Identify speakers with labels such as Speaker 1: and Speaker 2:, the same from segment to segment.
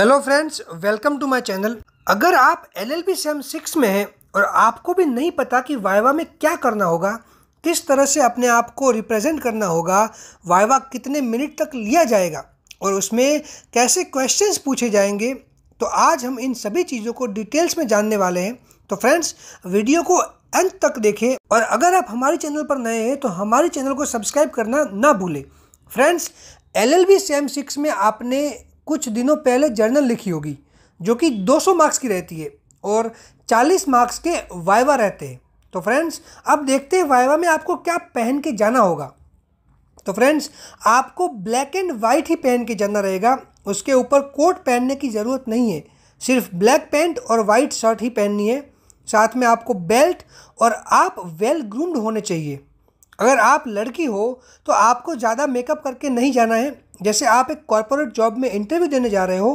Speaker 1: hello friends welcome to my channel अगर आप L L sem six में हैं और आपको भी नहीं पता कि वाइवा में क्या करना होगा किस तरह से अपने आप को रिप्रेजेंट करना होगा वाइवा कितने मिनट तक लिया जाएगा और उसमें कैसे क्वेश्चंस पूछे जाएंगे तो आज हम इन सभी चीज़ों को डिटेल्स में जानने वाले हैं तो फ्रेंड्स वीडियो को अंत तक देखें और अगर आप हमारे चैनल पर नए हैं तो हमारे चैनल को सब्सक्राइब करना ना भूलें friends L L sem six में आपने कुछ दिनों पहले जर्नल लिखी होगी जो कि 200 मार्क्स की रहती है और 40 मार्क्स के वाइवा रहते हैं तो फ्रेंड्स अब देखते हैं वाइवा में आपको क्या पहन के जाना होगा तो फ्रेंड्स आपको ब्लैक एंड वाइट ही पहन के जाना रहेगा उसके ऊपर कोट पहनने की ज़रूरत नहीं है सिर्फ ब्लैक पैंट और वाइट शर्ट ही पहननी है साथ में आपको बेल्ट और आप वेल ग्रूम्ड होने चाहिए अगर आप लड़की हो तो आपको ज़्यादा मेकअप करके नहीं जाना है जैसे आप एक कॉरपोरेट जॉब में इंटरव्यू देने जा रहे हो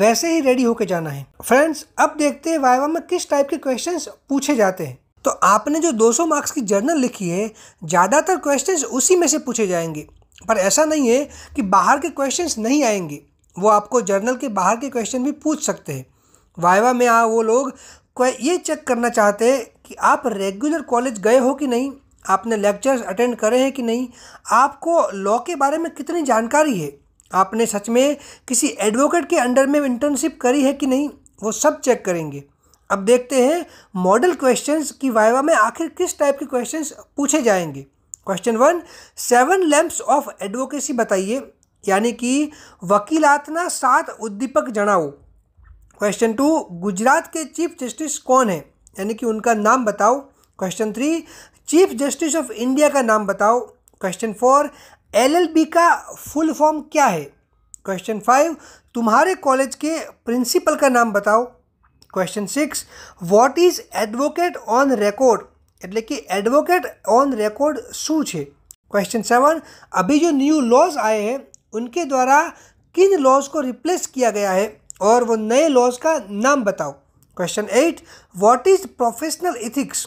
Speaker 1: वैसे ही रेडी होकर जाना है फ्रेंड्स अब देखते हैं वाइवा में किस टाइप के क्वेश्चन पूछे जाते हैं तो आपने जो 200 मार्क्स की जर्नल लिखी है ज़्यादातर क्वेश्चंस उसी में से पूछे जाएंगे पर ऐसा नहीं है कि बाहर के क्वेश्चंस नहीं आएंगे वो आपको जर्नल के बाहर के क्वेश्चन भी पूछ सकते हैं वाइवा में आ वो लोग ये चेक करना चाहते हैं कि आप रेगुलर कॉलेज गए हो कि नहीं आपने लेक्चर्स अटेंड करे हैं कि नहीं आपको लॉ के बारे में कितनी जानकारी है आपने सच में किसी एडवोकेट के अंडर में इंटर्नशिप करी है कि नहीं वो सब चेक करेंगे अब देखते हैं मॉडल क्वेश्चंस की वाइवा में आखिर किस टाइप के क्वेश्चंस पूछे जाएंगे question one seven lamps of advocacy बताइए यानी कि वकीलातना सात उद्दीपक जनाओ क्वेश्चन टू गुजरात के चीफ जस्टिस कौन है यानी कि उनका नाम बताओ question three chief justice of India का नाम बताओ क्वेश्चन फोर एलएलबी का फुल फॉर्म क्या है क्वेश्चन फाइव तुम्हारे कॉलेज के प्रिंसिपल का नाम बताओ question six what is advocate on record એટલે કે એડવોકેટ ઓન રેકોર્ડ શું છે ક્વેશ્ચન સેવન અભી જો ન્યૂ लॉज आए हैं उनके द्वारा किन लॉज को रिप्लेस किया गया है और वो नए लॉज का नाम बताओ question eight what is professional ethics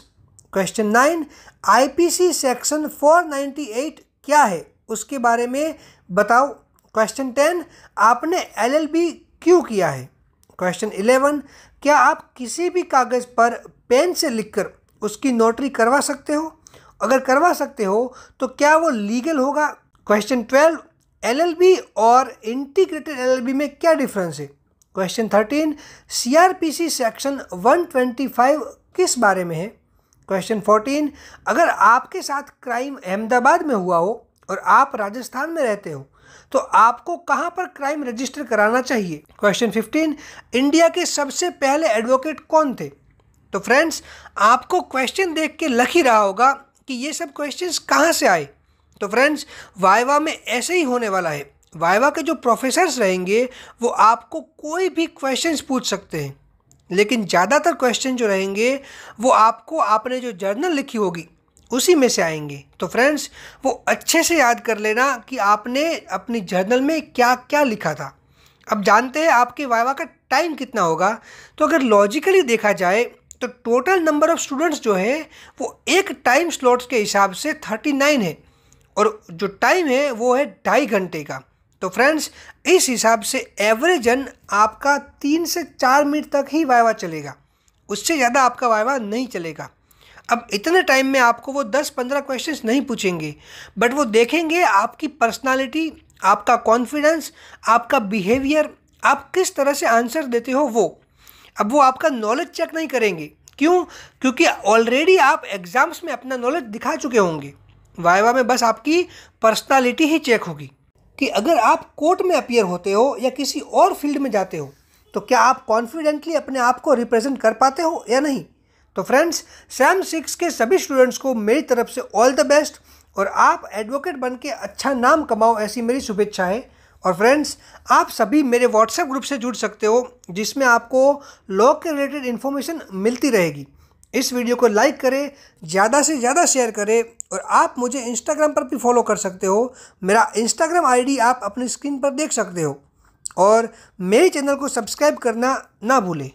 Speaker 1: question nine IPC section 498 क्या है उसके बारे में बताओ क्वेश्चन टेन आपने एलएलबी क्यों किया है क्वेश्चन इलेवन क्या आप किसी भी कागज़ पर पेन से लिखकर उसकी नोटरी करवा सकते हो अगर करवा सकते हो तो क्या वो लीगल होगा क्वेश्चन ट्वेल्व एलएलबी और इंटीग्रेटेड एलएलबी में क्या डिफरेंस है क्वेश्चन थर्टीन सीआरपीसी सेक्शन 125 किस बारे में है क्वेश्चन फोर्टीन अगर आपके साथ क्राइम अहमदाबाद में हुआ हो और आप राजस्थान में रहते हो तो आपको कहाँ पर क्राइम रजिस्टर कराना चाहिए क्वेश्चन फिफ्टीन इंडिया के सबसे पहले एडवोकेट कौन थे तो फ्रेंड्स आपको क्वेश्चन देख के लख ही रहा होगा कि ये सब क्वेश्चन कहाँ से आए तो फ्रेंड्स वाइवा में ऐसे ही होने वाला है वाइवा के जो प्रोफेसर्स रहेंगे वो आपको कोई भी क्वेश्चंस पूछ सकते हैं लेकिन ज़्यादातर क्वेश्चन जो रहेंगे वो आपको आपने जो जर्नल लिखी होगी उसी में से आएंगे तो फ्रेंड्स वो अच्छे से याद कर लेना कि आपने अपनी जर्नल में क्या क्या लिखा था अब जानते हैं आपके वाइवा का टाइम कितना होगा तो अगर लॉजिकली देखा जाए तो टोटल नंबर ऑफ स्टूडेंट्स जो है वो एक टाइम स्लॉट्स के हिसाब से थर्टी नाइन है और जो टाइम है वो है ढाई घंटे का तो फ्रेंड्स इस हिसाब से एवरेजन आपका तीन से चार मिनट तक ही वाइवा चलेगा उससे ज़्यादा आपका वाइवा नहीं चलेगा अब इतने टाइम में आपको वो दस पंद्रह क्वेश्चंस नहीं पूछेंगे बट वो देखेंगे आपकी पर्सनालिटी आपका कॉन्फिडेंस आपका बिहेवियर आप किस तरह से आंसर देते हो वो अब वो आपका नॉलेज चेक नहीं करेंगे क्यों क्योंकि ऑलरेडी आप एग्ज़ाम्स में अपना नॉलेज दिखा चुके होंगे वाइवा में बस आपकी पर्सनालिटी ही चेक होगी कि अगर आप कोर्ट में अपियर होते हो या किसी और फील्ड में जाते हो तो क्या आप कॉन्फिडेंटली अपने आप को रिप्रेजेंट कर पाते हो या नहीं तो फ्रेंड्स सैम सिक्स के सभी स्टूडेंट्स को मेरी तरफ से ऑल द बेस्ट और आप एडवोकेट बन के अच्छा नाम कमाओ ऐसी मेरी शुभेच्छा है और फ्रेंड्स आप सभी मेरे व्हाट्सएप ग्रुप से जुड़ सकते हो जिसमें आपको लॉ के रिलेटेड इन्फॉर्मेशन मिलती रहेगी इस वीडियो को लाइक करें ज़्यादा से ज़्यादा शेयर करें और आप मुझे इंस्टाग्राम पर भी फॉलो कर सकते हो मेरा इंस्टाग्राम आईडी आप अपनी स्क्रीन पर देख सकते हो और मेरे चैनल को सब्सक्राइब करना ना भूलें